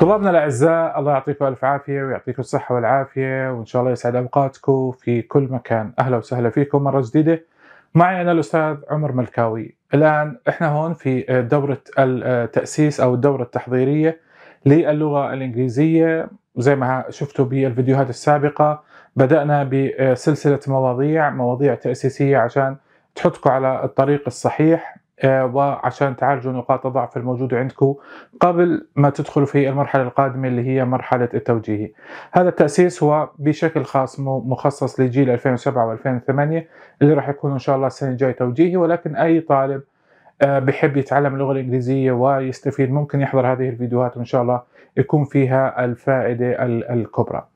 طلابنا الاعزاء الله يعطيكم الف عافيه ويعطيكم الصحه والعافيه وان شاء الله يسعد اوقاتكم في كل مكان اهلا وسهلا فيكم مره جديده معي انا الاستاذ عمر ملكاوي الان احنا هون في دوره التاسيس او الدوره التحضيريه للغه الانجليزيه زي ما شفتوا بالفيديوهات السابقه بدانا بسلسله مواضيع مواضيع تاسيسيه عشان تحطكم على الطريق الصحيح آه، وعشان تعالجوا نقاط الضعف الموجودة عندكم قبل ما تدخلوا في المرحلة القادمة اللي هي مرحلة التوجيهي هذا التأسيس هو بشكل خاص مخصص لجيل 2007 و2008 اللي راح يكون إن شاء الله السنة الجاية توجيهي ولكن أي طالب آه، بحب يتعلم اللغه الانجليزيه ويستفيد ممكن يحضر هذه الفيديوهات وان شاء الله يكون فيها الفائده الكبرى.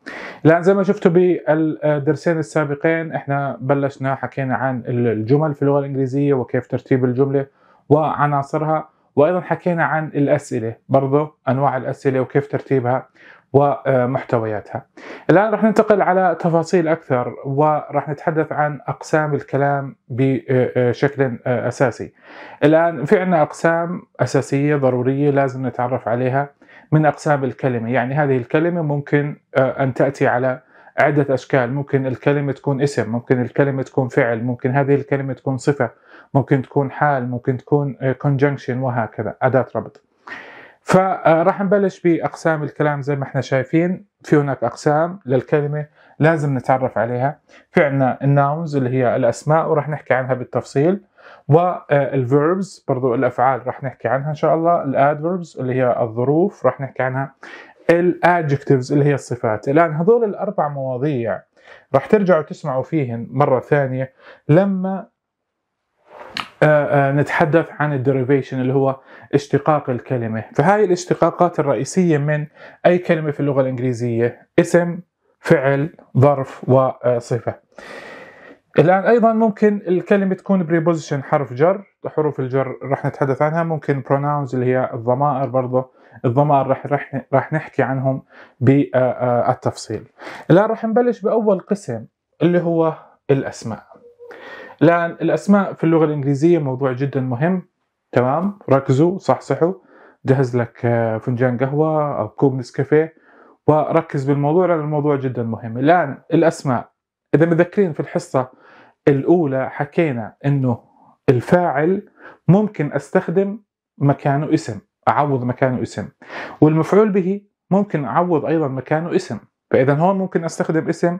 الان زي ما شفتوا بالدرسين السابقين احنا بلشنا حكينا عن الجمل في اللغه الانجليزيه وكيف ترتيب الجمله وعناصرها وايضا حكينا عن الاسئله برضه انواع الاسئله وكيف ترتيبها ومحتوياتها. الآن راح ننتقل على تفاصيل أكثر وراح نتحدث عن أقسام الكلام بشكل أساسي. الآن في عندنا أقسام أساسية ضرورية لازم نتعرف عليها من أقسام الكلمة، يعني هذه الكلمة ممكن أن تأتي على عدة أشكال، ممكن الكلمة تكون اسم، ممكن الكلمة تكون فعل، ممكن هذه الكلمة تكون صفة، ممكن تكون حال، ممكن تكون conjunction وهكذا، أداة ربط. فراح نبلش باقسام الكلام زي ما احنا شايفين في هناك اقسام للكلمه لازم نتعرف عليها في عندنا الناونز اللي هي الاسماء وراح نحكي عنها بالتفصيل والفيربز آه، برضو الافعال راح نحكي عنها ان شاء الله الادفيربز اللي هي الظروف راح نحكي عنها الادجكتيفز اللي هي الصفات الان هذول الاربع مواضيع راح ترجعوا تسمعوا فيهن مره ثانيه لما آه، آه، نتحدث عن الديريفيشن اللي هو اشتقاق الكلمة فهاي الاشتقاقات الرئيسية من أي كلمة في اللغة الإنجليزية اسم فعل ظرف وصفة آه، الآن أيضا ممكن الكلمة تكون بريبوزيشن حرف جر حروف الجر راح نتحدث عنها ممكن بروناونز اللي هي الضمائر برضه الضمائر راح راح راح نحكي عنهم بالتفصيل الآن راح نبلش بأول قسم اللي هو الأسماء الان الاسماء في اللغه الانجليزيه موضوع جدا مهم تمام ركزوا صحصحوا جهز لك آه، فنجان قهوه او كوب نسكافيه وركز بالموضوع لان الموضوع جدا مهم الان الاسماء اذا متذكرين في الحصه الاولى حكينا انه الفاعل ممكن استخدم مكانه اسم اعوض مكانه اسم والمفعول به ممكن اعوض ايضا مكانه اسم فاذا هون ممكن استخدم اسم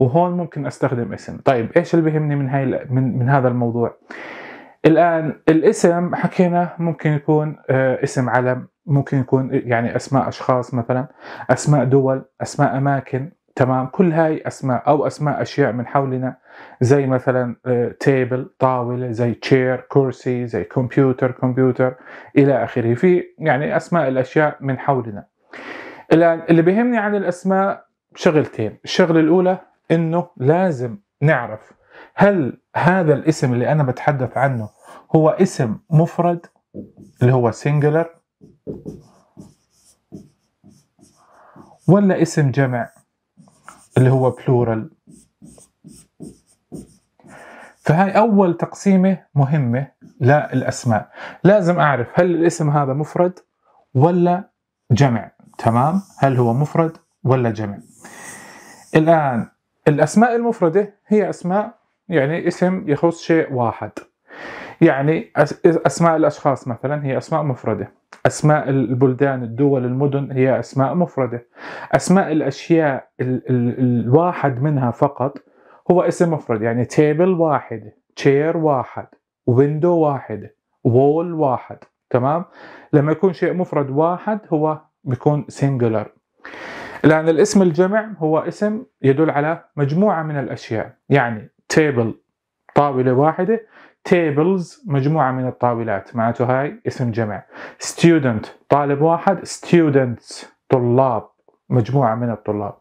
وهون ممكن استخدم اسم طيب ايش اللي بيهمني من هاي من, من هذا الموضوع الان الاسم حكينا ممكن يكون آه، اسم علم ممكن يكون يعني اسماء اشخاص مثلا اسماء دول اسماء اماكن تمام كل هاي اسماء او اسماء اشياء من حولنا زي مثلا تيبل آه، طاوله زي تشير كرسي زي كمبيوتر كمبيوتر الى اخره في يعني اسماء الاشياء من حولنا الان اللي بيهمني عن الاسماء شغلتين الشغله الاولى انه لازم نعرف هل هذا الاسم اللي انا بتحدث عنه هو اسم مفرد اللي هو singular ولا اسم جمع اللي هو بلورال فهاي أول تقسيمة مهمة للأسماء لازم أعرف هل الاسم هذا مفرد ولا جمع تمام هل هو مفرد ولا جمع الآن الأسماء المفردة هي أسماء يعني اسم يخص شيء واحد يعني أسماء الأشخاص مثلا هي أسماء مفردة أسماء البلدان الدول المدن هي أسماء مفردة أسماء الأشياء ال ال الواحد منها فقط هو اسم مفرد يعني تيبل واحدة تشير واحد ويندو واحدة وول واحد تمام لما يكون شيء مفرد واحد هو بيكون سنجلر لأن الاسم الجمع هو اسم يدل على مجموعة من الأشياء يعني table طاولة واحدة tables مجموعة من الطاولات معناته هاي اسم جمع student طالب واحد students طلاب مجموعة من الطلاب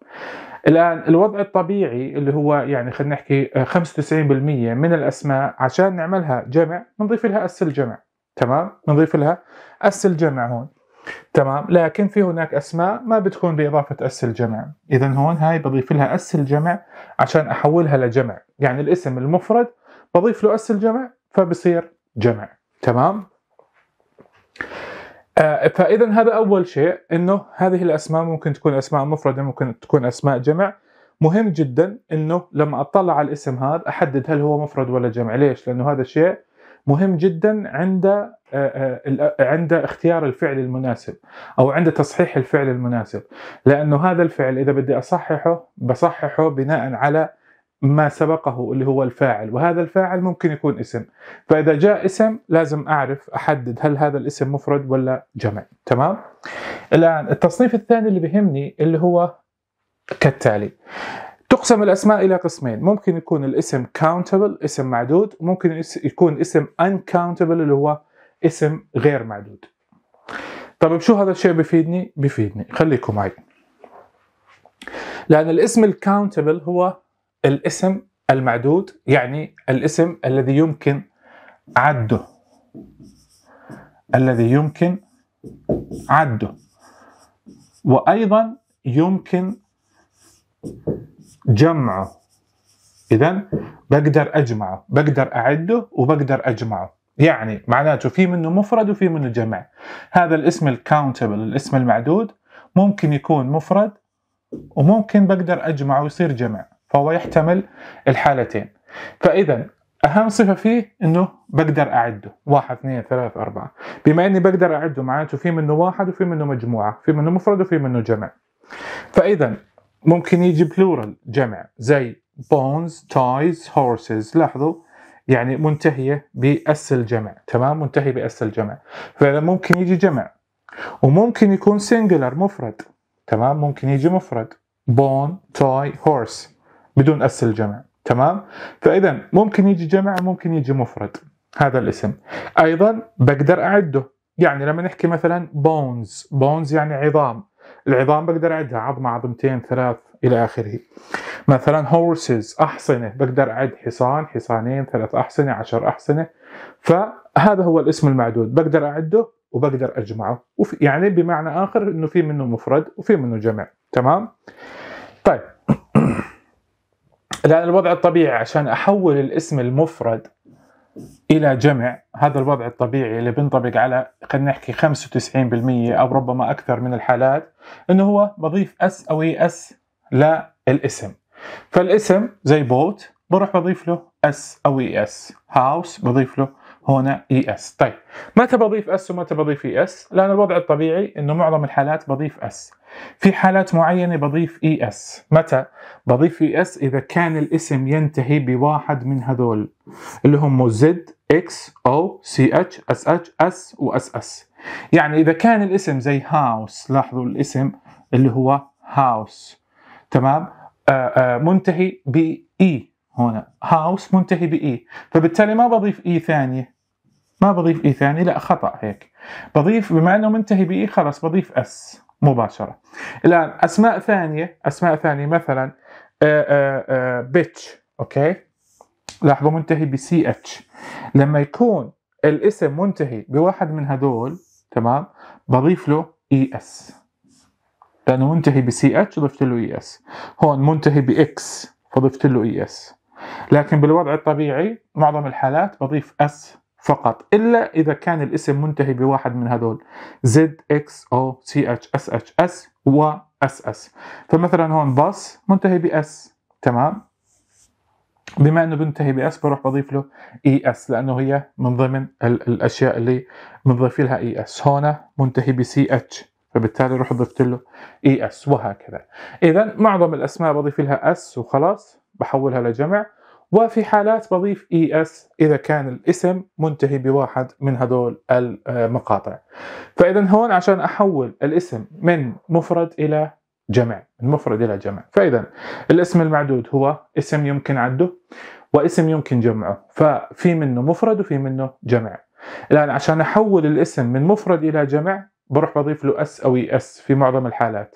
الآن الوضع الطبيعي اللي هو يعني خلينا نحكي 95% من الأسماء عشان نعملها جمع بنضيف لها أس الجمع تمام بنضيف لها أس الجمع هون تمام لكن في هناك اسماء ما بتكون باضافه اس الجمع اذا هون هاي بضيف لها اس الجمع عشان احولها لجمع يعني الاسم المفرد بضيف له اس الجمع فبصير جمع تمام آه، فاذا هذا اول شيء انه هذه الاسماء ممكن تكون اسماء مفرده ممكن تكون اسماء جمع مهم جدا انه لما اطلع على الاسم هذا احدد هل هو مفرد ولا جمع ليش لانه هذا الشيء مهم جدا عند آه، آه، عند اختيار الفعل المناسب او عند تصحيح الفعل المناسب لانه هذا الفعل اذا بدي اصححه بصححه بناء على ما سبقه اللي هو الفاعل وهذا الفاعل ممكن يكون اسم فإذا جاء اسم لازم أعرف أحدد هل هذا الاسم مفرد ولا جمع تمام الآن التصنيف الثاني اللي بهمني اللي هو كالتالي تقسم الاسماء الى قسمين ممكن يكون الاسم countable اسم معدود وممكن يكون اسم uncountable اللي هو اسم غير معدود طب شو هذا الشيء بيفيدني بيفيدني خليكم معي لان الاسم الكاونتبل هو الاسم المعدود يعني الاسم الذي يمكن عده الذي يمكن عده وايضا يمكن جمعه اذا بقدر اجمعه بقدر اعده وبقدر اجمعه يعني معناته في منه مفرد وفي منه جمع هذا الاسم الكاونتبل الاسم المعدود ممكن يكون مفرد وممكن بقدر اجمعه ويصير جمع فهو يحتمل الحالتين فاذا اهم صفه فيه انه بقدر اعده واحد اثنين ثلاثة أربعة بما اني بقدر اعده معناته في منه واحد وفي منه مجموعه في منه مفرد وفي منه جمع فاذا ممكن يجي بلورال جمع زي بونز تايز هورسز لاحظوا يعني منتهية بأس الجمع تمام منتهي بأس الجمع فإذا ممكن يجي جمع وممكن يكون سنجلر مفرد تمام ممكن يجي مفرد بون توي هورس بدون أس الجمع تمام فإذا ممكن يجي جمع ممكن يجي مفرد هذا الاسم أيضا بقدر أعده يعني لما نحكي مثلا بونز بونز يعني عظام العظام بقدر اعدها عظمه عظمتين ثلاث الى اخره مثلا هورسز احصنه بقدر اعد حصان حصانين ثلاث احصنه عشر احصنه فهذا هو الاسم المعدود بقدر اعده وبقدر اجمعه يعني بمعنى اخر انه في منه مفرد وفي منه جمع تمام طيب الان الوضع الطبيعي عشان احول الاسم المفرد الى جمع هذا الوضع الطبيعي اللي بينطبق على خلينا نحكي 95% او ربما اكثر من الحالات انه هو بضيف e اس او اي اس للاسم فالاسم زي بوت بروح e بضيف له اس او اي اس هاوس بضيف له هنا اي e اس طيب متى بضيف اس ومتى بضيف اي e اس لان الوضع الطبيعي انه معظم الحالات بضيف اس في حالات معينه بضيف اي e اس متى بضيف اي اس اذا كان الاسم ينتهي بواحد من هذول اللي هم زد اكس او سي اتش اس اتش اس واس اس يعني اذا كان الاسم زي هاوس لاحظوا الاسم اللي هو هاوس تمام آآ آه، آآ آه، منتهي باي هنا هاوس منتهي باي فبالتالي ما بضيف اي ثانيه ما بضيف اي ثاني لا خطا هيك بضيف بما انه منتهي باي خلص بضيف اس مباشره الان اسماء ثانيه اسماء ثانيه مثلا آه، آه، آه، بيتش اوكي لاحظوا منتهي بسي اتش لما يكون الاسم منتهي بواحد من هذول تمام بضيف له اي اس لانه منتهي بسي اتش ضفت له اي اس هون منتهي باكس فضفت له اي اس لكن بالوضع الطبيعي معظم الحالات بضيف اس فقط إلا إذا كان الاسم منتهي بواحد من هذول Z X O C H S H S و S S فمثلا هون باص منتهي بأس تمام بما انه بنتهي باس بروح بضيف له اي e اس لانه هي من ضمن ال الاشياء اللي بنضيف لها اي e اس هون منتهي بسي اتش فبالتالي رحت ضفت له اي e اس وهكذا اذا معظم الاسماء بضيف لها اس وخلاص بحولها لجمع وفي حالات بضيف اي اس اذا كان الاسم منتهي بواحد من هذول المقاطع فاذا هون عشان احول الاسم من مفرد الى جمع من مفرد الى جمع فاذا الاسم المعدود هو اسم يمكن عده واسم يمكن جمعه ففي منه مفرد وفي منه جمع الان عشان احول الاسم من مفرد الى جمع بروح بضيف له اس او اي e اس في معظم الحالات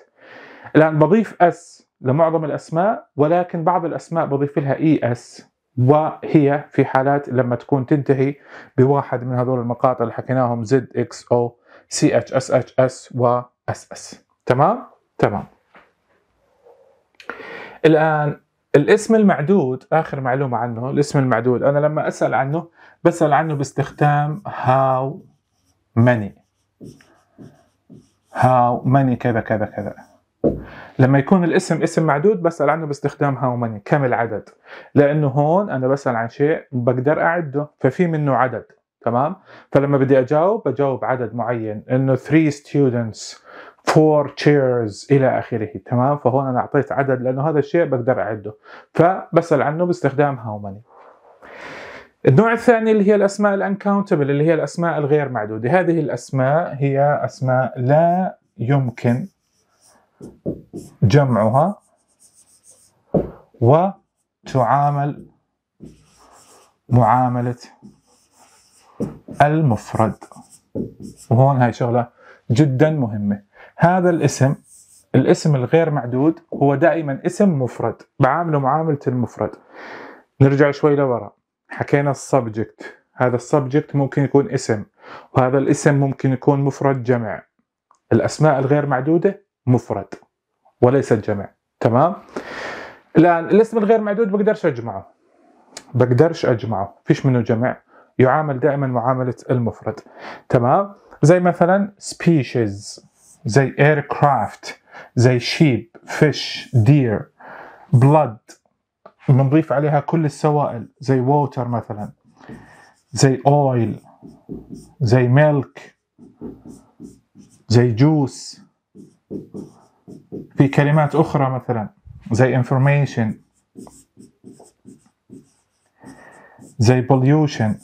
الان بضيف اس لمعظم الاسماء ولكن بعض الاسماء بضيف لها اي e اس وهي في حالات لما تكون تنتهي بواحد من هذول المقاطع اللي حكيناهم زد اكس او سي اتش اس اتش اس و اس اس تمام تمام الان الاسم المعدود اخر معلومه عنه الاسم المعدود انا لما اسال عنه بسال عنه باستخدام هاو ماني هاو ماني كذا كذا كذا لما يكون الاسم اسم معدود بسأل عنه باستخدام هاو ماني كم العدد لأنه هون أنا بسأل عن شيء بقدر أعده ففي منه عدد تمام فلما بدي أجاوب بجاوب عدد معين إنه 3 students 4 chairs إلى آخره تمام فهون أنا أعطيت عدد لأنه هذا الشيء بقدر أعده فبسأل عنه باستخدام هاو ماني النوع الثاني اللي هي الأسماء الأنكاونتبل اللي هي الأسماء الغير معدودة هذه الأسماء هي أسماء لا يمكن جمعها وتعامل معاملة المفرد وهون هاي شغلة جدا مهمة هذا الاسم الاسم الغير معدود هو دائما اسم مفرد بعامله معاملة المفرد نرجع شوي لورا حكينا السبجكت هذا السبجكت ممكن يكون اسم وهذا الاسم ممكن يكون مفرد جمع الأسماء الغير معدودة مفرد وليس الجمع تمام الان الاسم الغير معدود بقدرش اجمعه بقدرش اجمعه فيش منه جمع يعامل دائما معامله المفرد تمام زي مثلا species زي aircraft زي sheep fish deer blood بنضيف عليها كل السوائل زي water مثلا زي oil زي milk زي juice في كلمات أخرى مثلا زي information زي pollution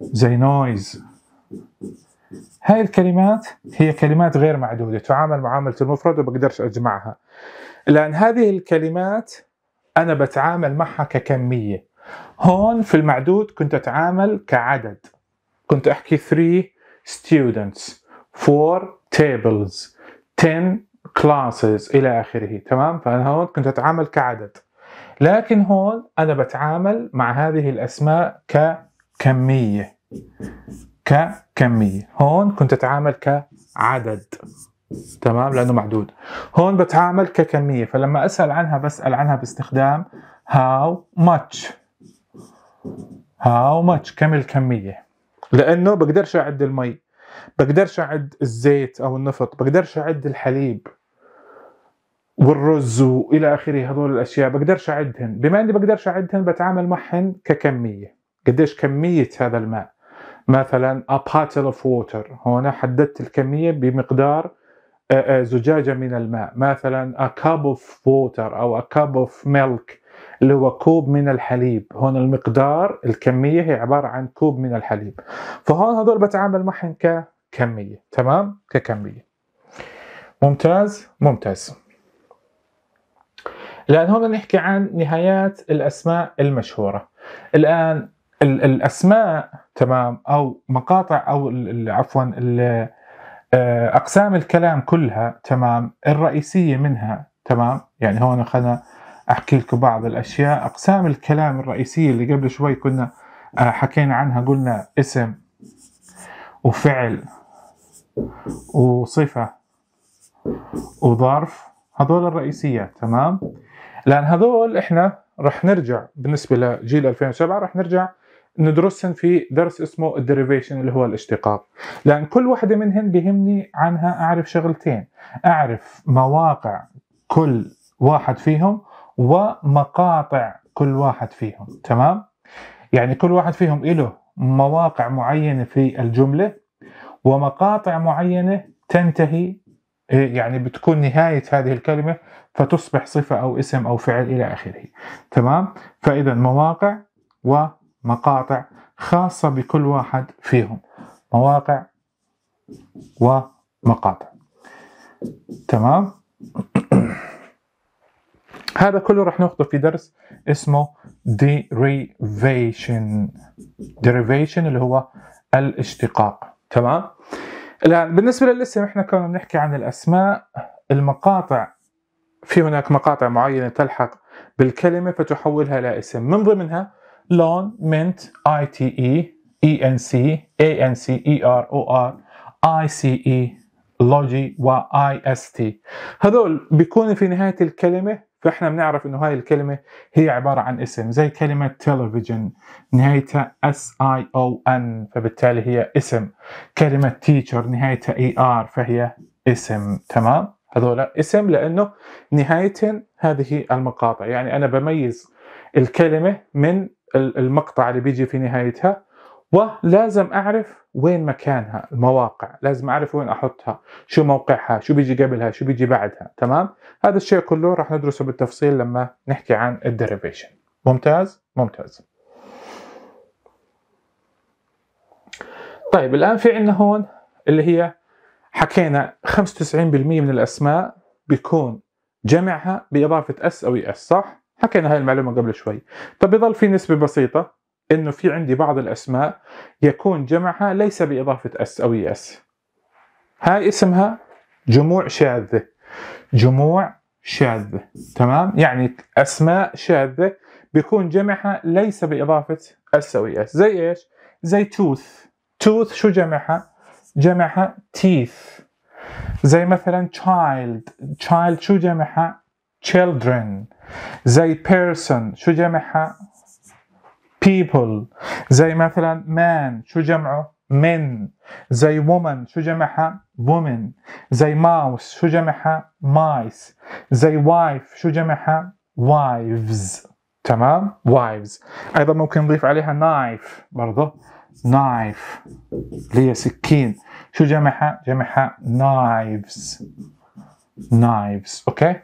زي noise هاي الكلمات هي كلمات غير معدودة تعامل معاملة المفرد وبقدرش أجمعها لأن هذه الكلمات أنا بتعامل معها ككمية هون في المعدود كنت أتعامل كعدد كنت أحكي 3 students 4 tables 10 classes إلى آخره تمام فأنا هون كنت أتعامل كعدد لكن هون أنا بتعامل مع هذه الأسماء ككمية ككمية هون كنت أتعامل كعدد تمام لأنه معدود هون بتعامل ككمية فلما أسأل عنها بسأل عنها باستخدام how much how much كم الكمية لانه بقدرش اعد المي بقدرش اعد الزيت او النفط بقدرش اعد الحليب والرز والى اخره هذول الاشياء بقدرش اعدهن بما اني بقدرش اعدهن بتعامل معهن ككميه قديش كميه هذا الماء مثلا a bottle of water هنا حددت الكميه بمقدار زجاجه من الماء مثلا a cup of water او a cup of milk اللي هو كوب من الحليب هون المقدار الكمية هي عبارة عن كوب من الحليب فهون هذول بتعامل معهم ككمية تمام ككمية ممتاز ممتاز الآن هون نحكي عن نهايات الأسماء المشهورة الآن الأسماء تمام أو مقاطع أو عفوا آه، أقسام الكلام كلها تمام الرئيسية منها تمام يعني هون خلينا احكي لكم بعض الاشياء اقسام الكلام الرئيسيه اللي قبل شوي كنا آه، حكينا عنها قلنا اسم وفعل وصفه وظرف هذول الرئيسيه تمام لان هذول احنا رح نرجع بالنسبه لجيل 2007 رح نرجع ندرسهم في درس اسمه الديريفيشن اللي هو الاشتقاق لان كل واحده منهن بيهمني عنها اعرف شغلتين اعرف مواقع كل واحد فيهم ومقاطع كل واحد فيهم تمام يعني كل واحد فيهم له مواقع معينه في الجمله ومقاطع معينه تنتهي إيه، يعني بتكون نهايه هذه الكلمه فتصبح صفه او اسم او فعل الى اخره تمام فاذا مواقع ومقاطع خاصه بكل واحد فيهم مواقع ومقاطع تمام هذا كله راح ناخذه في درس اسمه derivation derivation اللي هو الاشتقاق تمام الان بالنسبه للاسم احنا كنا بنحكي عن الاسماء المقاطع في هناك مقاطع معينه تلحق بالكلمه فتحولها الى اسم من ضمنها لون مينت اي تي اي اي ان سي اي ان سي اي ار او ار اي سي اي لوجي واي اس تي هذول بيكونوا في نهايه الكلمه فاحنا بنعرف انه هاي الكلمه هي عباره عن اسم زي كلمه تلفزيون نهايتها اس اي او ان فبالتالي هي اسم كلمه تيشر نهايتها اي ار فهي اسم تمام هذول اسم لانه نهايه هذه المقاطع يعني انا بميز الكلمه من المقطع اللي بيجي في نهايتها ولازم اعرف وين مكانها المواقع لازم اعرف وين احطها شو موقعها شو بيجي قبلها شو بيجي بعدها تمام هذا الشيء كله راح ندرسه بالتفصيل لما نحكي عن الديريفيشن ممتاز ممتاز طيب الان في عندنا هون اللي هي حكينا 95% من الاسماء بيكون جمعها باضافه اس او اس e صح حكينا هاي المعلومه قبل شوي طب بضل في نسبه بسيطه انه في عندي بعض الاسماء يكون جمعها ليس باضافه اس او اس e هاي اسمها جموع شاذه جموع شاذه تمام يعني اسماء شاذه بيكون جمعها ليس باضافه اس او اس e زي ايش زي توث توث شو جمعها جمعها تيث زي مثلا child child شو جمعها children زي person شو جمعها people زي مثلا man شو جمعه men زي woman شو جمعها women زي mouse شو جمعها mice زي wife شو جمعها wives تمام wives ايضا ممكن نضيف عليها knife برضه knife اللي هي سكين شو جمعها جمعها knives knives اوكي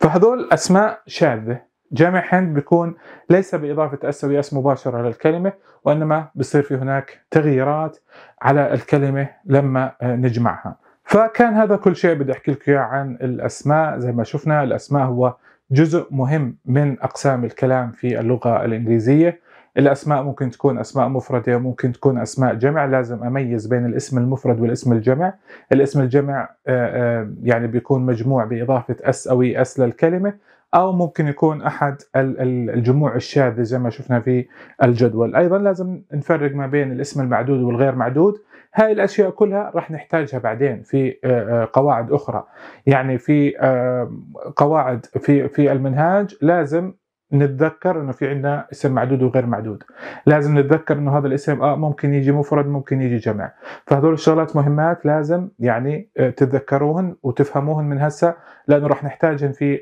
فهذول اسماء شاذه جامع هند بيكون ليس بإضافة اس و اس مباشرة للكلمة وإنما بصير في هناك تغييرات على الكلمة لما آه، نجمعها فكان هذا كل شيء بدي أحكي لكم عن الأسماء زي ما شفنا الأسماء هو جزء مهم من أقسام الكلام في اللغة الإنجليزية الأسماء ممكن تكون أسماء مفردة وممكن تكون أسماء جمع لازم أميز بين الاسم المفرد والاسم الجمع الاسم الجمع آه، آه، يعني بيكون مجموع بإضافة أس أو أس للكلمة او ممكن يكون احد الجموع الشاذه زي ما شفنا في الجدول ايضا لازم نفرق ما بين الاسم المعدود والغير معدود هاي الاشياء كلها راح نحتاجها بعدين في آه، آه، قواعد اخرى يعني في آه، قواعد في في المنهاج لازم نتذكر انه في عندنا اسم معدود وغير معدود لازم نتذكر انه هذا الاسم اه ممكن يجي مفرد ممكن يجي جمع فهذول الشغلات مهمات لازم يعني آه، تتذكروهن وتفهموهن من هسه لانه راح نحتاجهن في آه،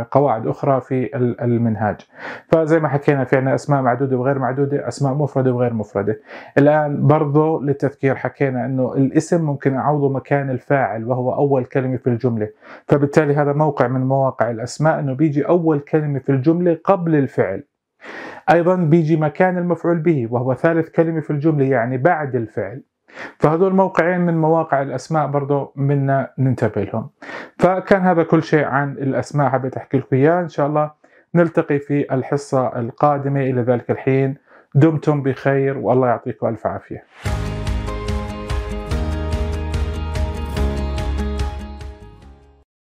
آه، قواعد اخرى في المنهاج فزي ما حكينا في عندنا اسماء معدوده وغير معدوده اسماء مفرده وغير مفرده الان برضه للتذكير حكينا انه الاسم ممكن اعوضه مكان الفاعل وهو اول كلمه في الجمله فبالتالي هذا موقع من مواقع الاسماء انه بيجي اول كلمه في الجمله قبل الفعل أيضا بيجي مكان المفعول به وهو ثالث كلمة في الجملة يعني بعد الفعل فهذول موقعين من مواقع الأسماء برضو منا ننتبه لهم فكان هذا كل شيء عن الأسماء حبيت أحكي لكم إياه إن شاء الله نلتقي في الحصة القادمة إلى ذلك الحين دمتم بخير والله يعطيكم ألف عافية